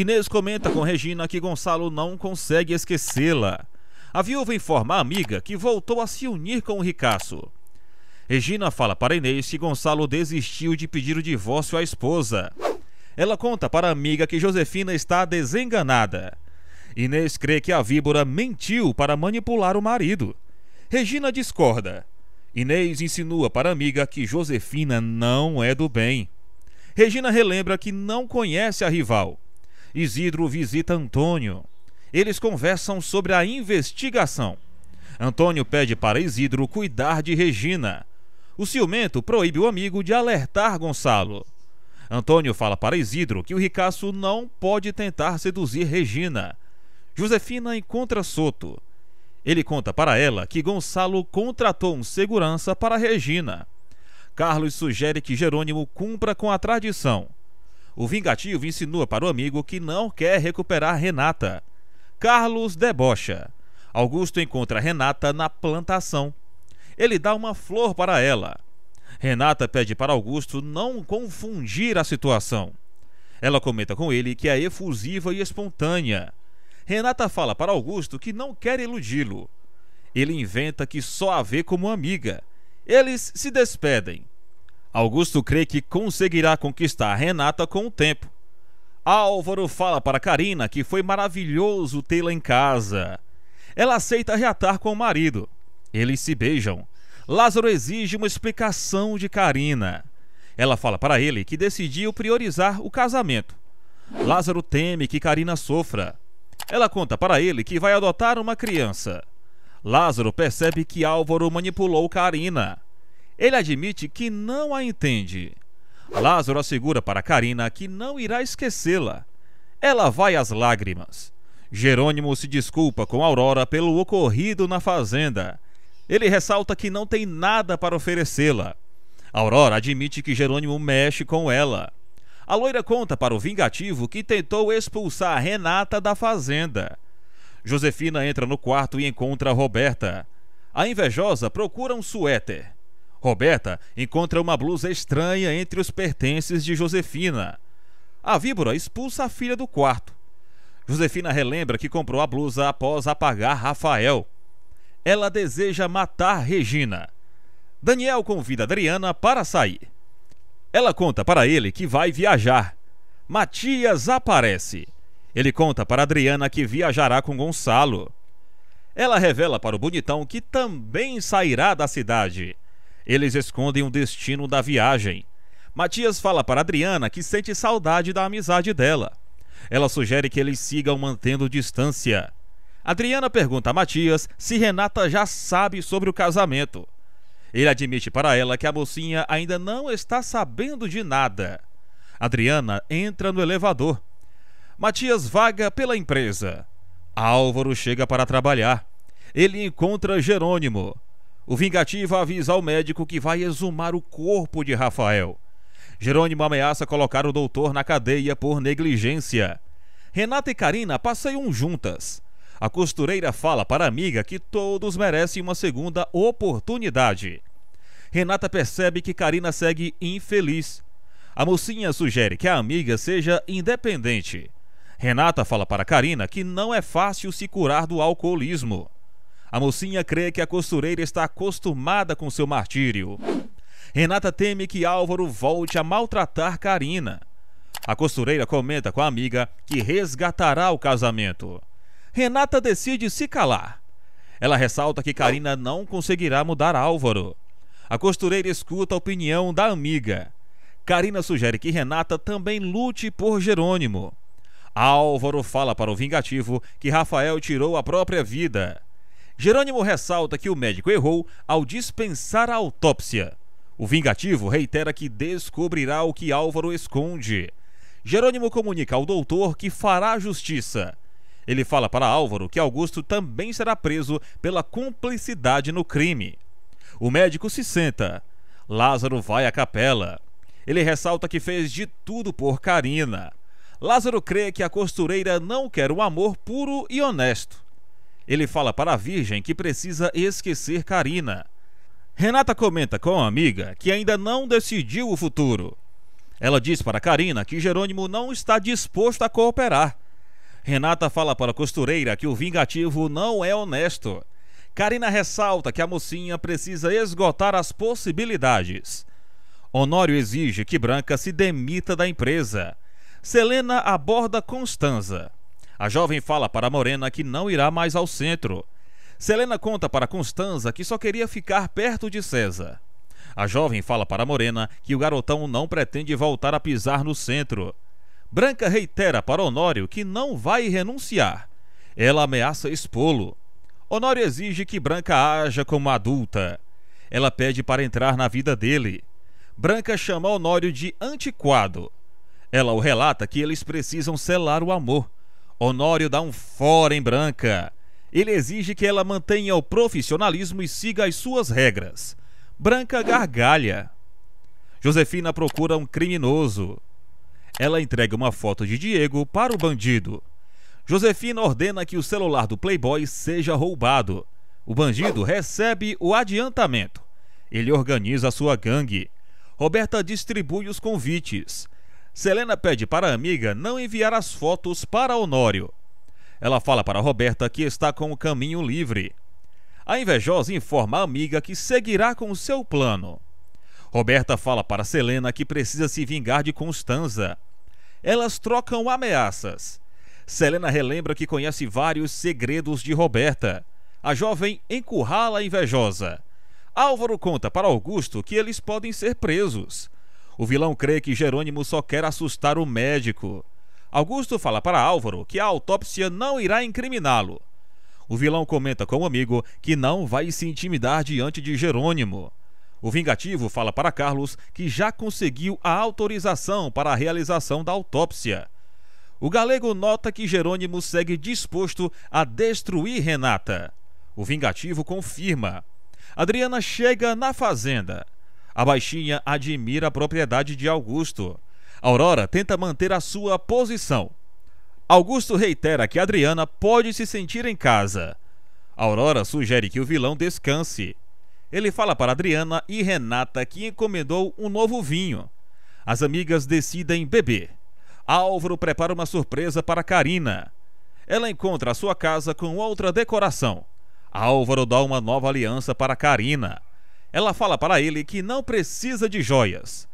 Inês comenta com Regina que Gonçalo não consegue esquecê-la. A viúva informa a amiga que voltou a se unir com o ricaço. Regina fala para Inês que Gonçalo desistiu de pedir o divórcio à esposa. Ela conta para a amiga que Josefina está desenganada. Inês crê que a víbora mentiu para manipular o marido. Regina discorda. Inês insinua para a amiga que Josefina não é do bem. Regina relembra que não conhece a rival. Isidro visita Antônio. Eles conversam sobre a investigação. Antônio pede para Isidro cuidar de Regina. O ciumento proíbe o amigo de alertar Gonçalo. Antônio fala para Isidro que o ricaço não pode tentar seduzir Regina. Josefina encontra Soto. Ele conta para ela que Gonçalo contratou um segurança para Regina. Carlos sugere que Jerônimo cumpra com a tradição o vingativo insinua para o amigo que não quer recuperar Renata. Carlos debocha. Augusto encontra Renata na plantação. Ele dá uma flor para ela. Renata pede para Augusto não confundir a situação. Ela comenta com ele que é efusiva e espontânea. Renata fala para Augusto que não quer iludi-lo. Ele inventa que só a vê como amiga. Eles se despedem. Augusto crê que conseguirá conquistar Renata com o tempo. Álvaro fala para Karina que foi maravilhoso tê-la em casa. Ela aceita reatar com o marido. Eles se beijam. Lázaro exige uma explicação de Karina. Ela fala para ele que decidiu priorizar o casamento. Lázaro teme que Karina sofra. Ela conta para ele que vai adotar uma criança. Lázaro percebe que Álvaro manipulou Karina. Ele admite que não a entende. Lázaro assegura para Karina que não irá esquecê-la. Ela vai às lágrimas. Jerônimo se desculpa com Aurora pelo ocorrido na fazenda. Ele ressalta que não tem nada para oferecê-la. Aurora admite que Jerônimo mexe com ela. A loira conta para o vingativo que tentou expulsar Renata da fazenda. Josefina entra no quarto e encontra Roberta. A invejosa procura um suéter. Roberta encontra uma blusa estranha entre os pertences de Josefina. A víbora expulsa a filha do quarto. Josefina relembra que comprou a blusa após apagar Rafael. Ela deseja matar Regina. Daniel convida Adriana para sair. Ela conta para ele que vai viajar. Matias aparece. Ele conta para Adriana que viajará com Gonçalo. Ela revela para o bonitão que também sairá da cidade. Eles escondem o destino da viagem. Matias fala para Adriana que sente saudade da amizade dela. Ela sugere que eles sigam mantendo distância. Adriana pergunta a Matias se Renata já sabe sobre o casamento. Ele admite para ela que a mocinha ainda não está sabendo de nada. Adriana entra no elevador. Matias vaga pela empresa. Álvaro chega para trabalhar. Ele encontra Jerônimo. O vingativo avisa ao médico que vai exumar o corpo de Rafael. Jerônimo ameaça colocar o doutor na cadeia por negligência. Renata e Karina passeiam juntas. A costureira fala para a amiga que todos merecem uma segunda oportunidade. Renata percebe que Karina segue infeliz. A mocinha sugere que a amiga seja independente. Renata fala para Karina que não é fácil se curar do alcoolismo. A mocinha crê que a costureira está acostumada com seu martírio. Renata teme que Álvaro volte a maltratar Karina. A costureira comenta com a amiga que resgatará o casamento. Renata decide se calar. Ela ressalta que Karina não conseguirá mudar Álvaro. A costureira escuta a opinião da amiga. Karina sugere que Renata também lute por Jerônimo. Álvaro fala para o Vingativo que Rafael tirou a própria vida. Jerônimo ressalta que o médico errou ao dispensar a autópsia. O vingativo reitera que descobrirá o que Álvaro esconde. Jerônimo comunica ao doutor que fará justiça. Ele fala para Álvaro que Augusto também será preso pela cumplicidade no crime. O médico se senta. Lázaro vai à capela. Ele ressalta que fez de tudo por Karina. Lázaro crê que a costureira não quer um amor puro e honesto. Ele fala para a Virgem que precisa esquecer Karina. Renata comenta com a amiga que ainda não decidiu o futuro. Ela diz para Karina que Jerônimo não está disposto a cooperar. Renata fala para a costureira que o vingativo não é honesto. Karina ressalta que a mocinha precisa esgotar as possibilidades. Honório exige que Branca se demita da empresa. Selena aborda Constanza. A jovem fala para Morena que não irá mais ao centro. Selena conta para Constanza que só queria ficar perto de César. A jovem fala para Morena que o garotão não pretende voltar a pisar no centro. Branca reitera para Honório que não vai renunciar. Ela ameaça expô-lo. Honório exige que Branca haja como adulta. Ela pede para entrar na vida dele. Branca chama Honório de antiquado. Ela o relata que eles precisam selar o amor. Honório dá um fora em Branca. Ele exige que ela mantenha o profissionalismo e siga as suas regras. Branca gargalha. Josefina procura um criminoso. Ela entrega uma foto de Diego para o bandido. Josefina ordena que o celular do Playboy seja roubado. O bandido recebe o adiantamento. Ele organiza sua gangue. Roberta distribui os convites. Selena pede para a amiga não enviar as fotos para Honório. Ela fala para Roberta que está com o caminho livre. A invejosa informa a amiga que seguirá com seu plano. Roberta fala para Selena que precisa se vingar de Constanza. Elas trocam ameaças. Selena relembra que conhece vários segredos de Roberta. A jovem encurrala a invejosa. Álvaro conta para Augusto que eles podem ser presos. O vilão crê que Jerônimo só quer assustar o médico. Augusto fala para Álvaro que a autópsia não irá incriminá-lo. O vilão comenta com o amigo que não vai se intimidar diante de Jerônimo. O vingativo fala para Carlos que já conseguiu a autorização para a realização da autópsia. O galego nota que Jerônimo segue disposto a destruir Renata. O vingativo confirma. Adriana chega na fazenda. A baixinha admira a propriedade de Augusto. Aurora tenta manter a sua posição. Augusto reitera que Adriana pode se sentir em casa. Aurora sugere que o vilão descanse. Ele fala para Adriana e Renata que encomendou um novo vinho. As amigas decidem beber. Álvaro prepara uma surpresa para Karina. Ela encontra a sua casa com outra decoração. Álvaro dá uma nova aliança para Karina. Ela fala para ele que não precisa de joias.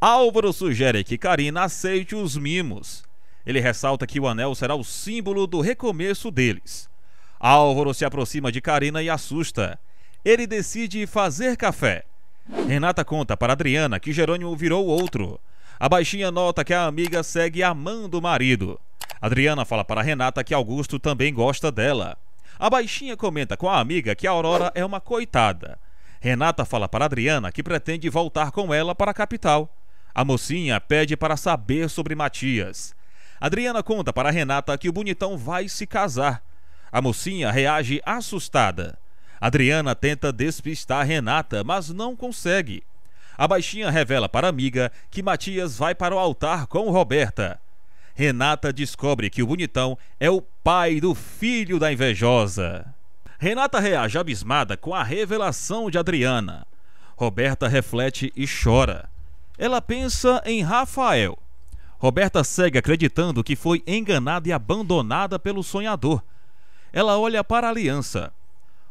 Álvaro sugere que Karina aceite os mimos. Ele ressalta que o anel será o símbolo do recomeço deles. Álvaro se aproxima de Karina e assusta. Ele decide fazer café. Renata conta para Adriana que Jerônimo virou outro. A baixinha nota que a amiga segue amando o marido. Adriana fala para Renata que Augusto também gosta dela. A baixinha comenta com a amiga que a Aurora é uma coitada. Renata fala para Adriana que pretende voltar com ela para a capital. A mocinha pede para saber sobre Matias. Adriana conta para Renata que o bonitão vai se casar. A mocinha reage assustada. Adriana tenta despistar Renata, mas não consegue. A baixinha revela para a amiga que Matias vai para o altar com Roberta. Renata descobre que o bonitão é o pai do filho da invejosa. Renata reage abismada com a revelação de Adriana. Roberta reflete e chora. Ela pensa em Rafael. Roberta segue acreditando que foi enganada e abandonada pelo sonhador. Ela olha para a aliança.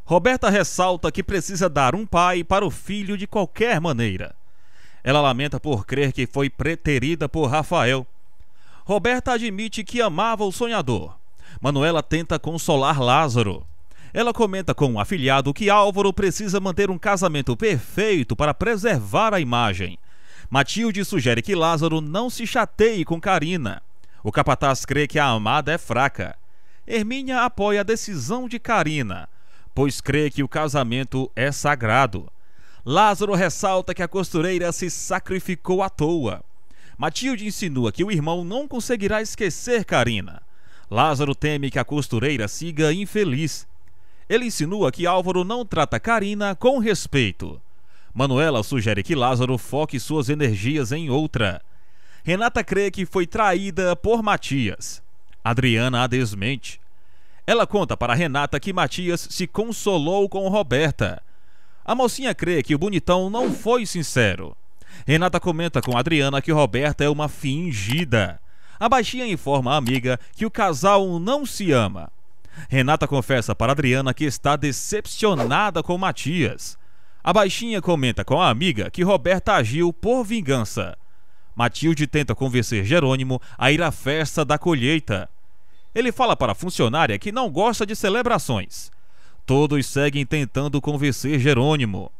Roberta ressalta que precisa dar um pai para o filho de qualquer maneira. Ela lamenta por crer que foi preterida por Rafael. Roberta admite que amava o sonhador. Manuela tenta consolar Lázaro. Ela comenta com o um afilhado que Álvaro precisa manter um casamento perfeito para preservar a imagem. Matilde sugere que Lázaro não se chateie com Karina. O capataz crê que a amada é fraca. Hermínia apoia a decisão de Karina, pois crê que o casamento é sagrado. Lázaro ressalta que a costureira se sacrificou à toa. Matilde insinua que o irmão não conseguirá esquecer Karina. Lázaro teme que a costureira siga infeliz. Ele insinua que Álvaro não trata Karina com respeito. Manuela sugere que Lázaro foque suas energias em outra. Renata crê que foi traída por Matias. Adriana a desmente. Ela conta para Renata que Matias se consolou com Roberta. A mocinha crê que o bonitão não foi sincero. Renata comenta com Adriana que Roberta é uma fingida. A baixinha informa a amiga que o casal não se ama. Renata confessa para Adriana que está decepcionada com Matias. A baixinha comenta com a amiga que Roberta agiu por vingança. Matilde tenta convencer Jerônimo a ir à festa da colheita. Ele fala para a funcionária que não gosta de celebrações. Todos seguem tentando convencer Jerônimo.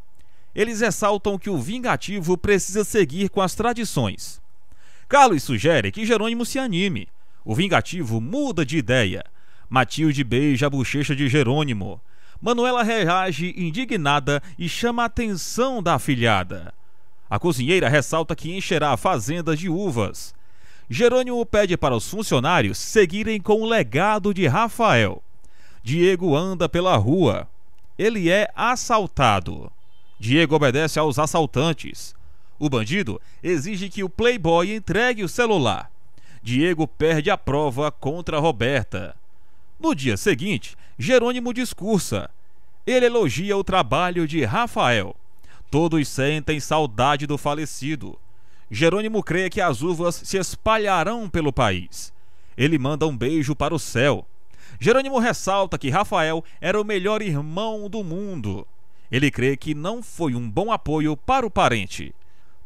Eles ressaltam que o vingativo precisa seguir com as tradições. Carlos sugere que Jerônimo se anime. O vingativo muda de ideia Matilde beija a bochecha de Jerônimo. Manuela reage indignada e chama a atenção da afilhada. A cozinheira ressalta que encherá a fazenda de uvas. Jerônimo pede para os funcionários seguirem com o legado de Rafael. Diego anda pela rua. Ele é assaltado. Diego obedece aos assaltantes. O bandido exige que o playboy entregue o celular. Diego perde a prova contra Roberta. No dia seguinte, Jerônimo discursa. Ele elogia o trabalho de Rafael. Todos sentem saudade do falecido. Jerônimo crê que as uvas se espalharão pelo país. Ele manda um beijo para o céu. Jerônimo ressalta que Rafael era o melhor irmão do mundo. Ele crê que não foi um bom apoio para o parente.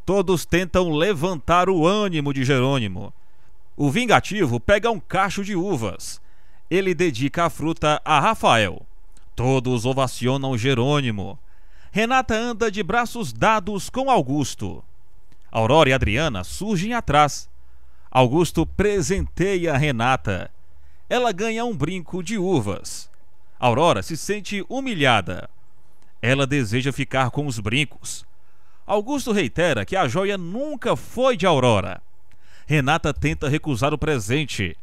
Todos tentam levantar o ânimo de Jerônimo. O vingativo pega um cacho de uvas ele dedica a fruta a Rafael. Todos ovacionam Jerônimo. Renata anda de braços dados com Augusto. Aurora e Adriana surgem atrás. Augusto presenteia Renata. Ela ganha um brinco de uvas. Aurora se sente humilhada. Ela deseja ficar com os brincos. Augusto reitera que a joia nunca foi de Aurora. Renata tenta recusar o presente.